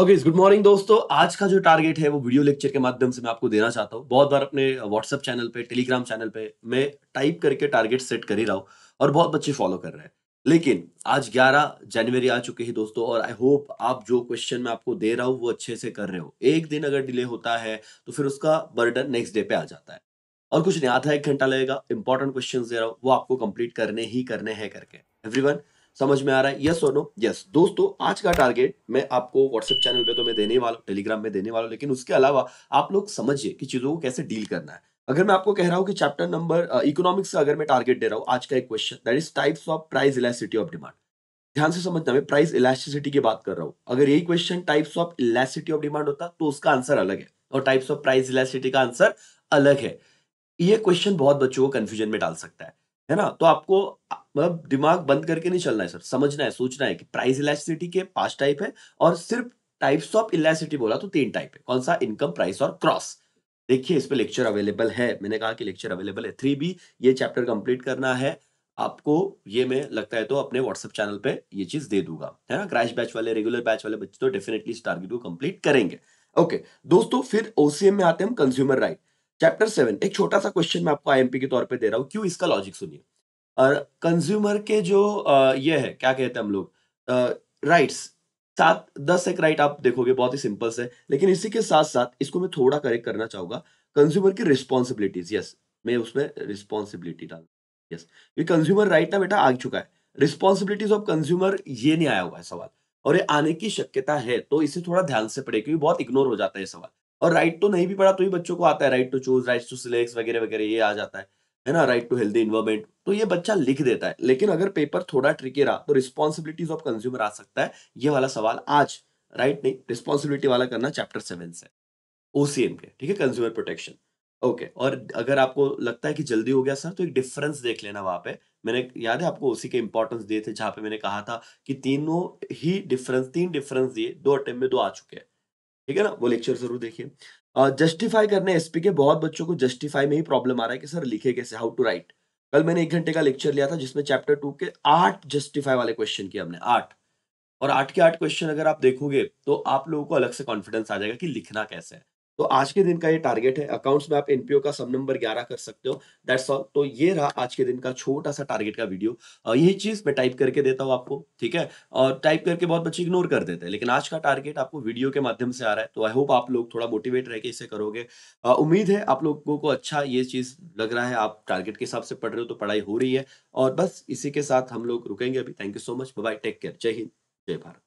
okay good morning दोस्तों आज का जो टारगेट है वो वीडियो लेक्चर के माध्यम से मैं आपको देना चाहता हूँ बहुत बार अपने व्हाट्सअप चैनल पे टेलीग्राम चैनल पे मैं टाइप करके टारगेट सेट कर ही रहा हूँ और बहुत बच्चे फॉलो कर रहे हैं लेकिन आज 11 जनवरी आ चुके हैं दोस्तों और आई होप आप जो क्वेश्चन मैं आपको दे रहा हूँ वो अच्छे से कर रहे हो एक दिन अगर डिले होता है तो फिर उसका बर्डन नेक्स्ट डे पे आ जाता है और कुछ नहीं आधा एक घंटा लगेगा इंपॉर्टेंट क्वेश्चन दे रहा हूँ वो आपको कंप्लीट करने ही करने हैं करके एवरी समझ में आ रहा है यस और नो यस दोस्तों आज का टारगेट मैं आपको व्हाट्सएप चैनल पे तो मैं देने वाला हूँ टेलीग्राम में देने वाला हूँ लेकिन उसके अलावा आप लोग समझिए कि चीज़ों को कैसे डील करना है अगर मैं आपको कह रहा हूँ कि चैप्टर नंबर इकोनॉमिक्स का अगर मैं टारगेट दे रहा हूँ आज का एक question that is types of price elasticity of demand ध्यान से समझना मैं प्राइस इलास्टिसिटी की बात कर रहा हूँ अगर यही question types of elasticity of demand होता तो उसका आंसर अलग है और टाइप्स ऑफ प्राइस इलेसिटी का आंसर अलग है ये क्वेश्चन बहुत बच्चों को कंफ्यूजन में डाल सकता है है ना तो आपको मतलब दिमाग बंद करके नहीं चलना है सर समझना है सोचना है कि प्राइस इलास्टिसिटी के पांच टाइप है और सिर्फ टाइप्स ऑफ इलास्टिसिटी बोला तो तीन टाइप है कौन सा इनकम प्राइस और क्रॉस देखिए इस पर लेक्चर अवेलेबल है मैंने कहा कि लेक्चर अवेलेबल है थ्री बी ये चैप्टर कंप्लीट करना है आपको ये मैं लगता है तो अपने व्हाट्सएप चैनल पे ये चीज दे दूंगा है ना क्रैश बैच वाले रेगुलर बैच वाले बच्चे तो डेफिनेटली इस टारगेट को कंप्लीट करेंगे ओके दोस्तों फिर ओसीएम में आते हैं हम कंज्यूमर राइट चैप्टर सेवन एक छोटा सा क्वेश्चन मैं आपको आईएमपी के तौर पे दे रहा हूँ क्यों इसका लॉजिक सुनिए और कंज्यूमर के जो ये है क्या कहते हैं हम लोग राइट्स सात दस एक राइट आप देखोगे बहुत ही सिंपल से लेकिन इसी के साथ साथ इसको मैं थोड़ा करेक्ट करना चाहूंगा कंज्यूमर की रिस्पॉन्सिबिलिटीज यस मैं उसमें रिस्पॉन्सिबिलिटी डाल यस ये कंज्यूमर राइट ना बेटा आ चुका है रिस्पॉन्सिबिलिटीज ऑफ कंज्यूमर ये नहीं आया हुआ है सवाल और ये आने की शक्यता है तो इसे थोड़ा ध्यान से पड़े क्योंकि बहुत इग्नोर हो जाता है सवाल और राइट टू तो नहीं भी पढ़ा तो ही बच्चों को आता है right to choose right to select वगैरह वगैरह ये आ जाता है है ना राइट टू हेल्दी इन्वायरमेंट तो ये बच्चा लिख देता है लेकिन अगर पेपर थोड़ा ट्रिकी रहा तो रिस्पॉन्सिबिलिटीज ऑफ कंज्यूमर आ सकता है ये वाला सवाल आज राइट नहीं रिस्पॉन्सिबिलिटी वाला करना चैप्टर सेवन से ओसीएम के ठीक है कंज्यूमर प्रोटेक्शन ओके और अगर आपको लगता है कि जल्दी हो गया सर तो एक डिफरेंस देख लेना वहां पे मैंने याद है आपको उसी के इंपॉर्टेंस दिए थे जहाँ पे मैंने कहा था कि तीनों ही डिफरेंस तीन डिफरेंस दिए दो अटेम्प में दो आ चुके हैं ठीक है ना वो लेक्चर जरूर देखिए जस्टिफाई करने एसपी के बहुत बच्चों को जस्टिफाई में ही प्रॉब्लम आ रहा है कि सर लिखे कैसे हाउ टू राइट कल मैंने एक घंटे का लेक्चर लिया था जिसमें चैप्टर टू के आठ जस्टिफाई वाले क्वेश्चन किए हमने आठ और आठ के आठ क्वेश्चन अगर आप देखोगे तो आप लोगों को अलग से कॉन्फिडेंस आ जाएगा कि लिखना कैसे है तो आज के दिन का ये टारगेट है अकाउंट्स में आप एनपीओ का सब नंबर ग्यारह कर सकते हो दैट्स ऑल तो ये रहा आज के दिन का छोटा सा टारगेट का वीडियो यही चीज मैं टाइप करके देता हूँ आपको ठीक है और टाइप करके बहुत बच्चे इग्नोर कर देते हैं लेकिन आज का टारगेट आपको वीडियो के माध्यम से आ रहा है तो आई होप आप लोग थोड़ा मोटिवेट रह के इसे करोगे उम्मीद है आप लोगों को अच्छा ये चीज लग रहा है आप टारगेट के हिसाब से पढ़ रहे हो तो पढ़ाई हो रही है और बस इसी के साथ हम लोग रुकेंगे अभी thank you so much bye take care जय हिंद जय भारत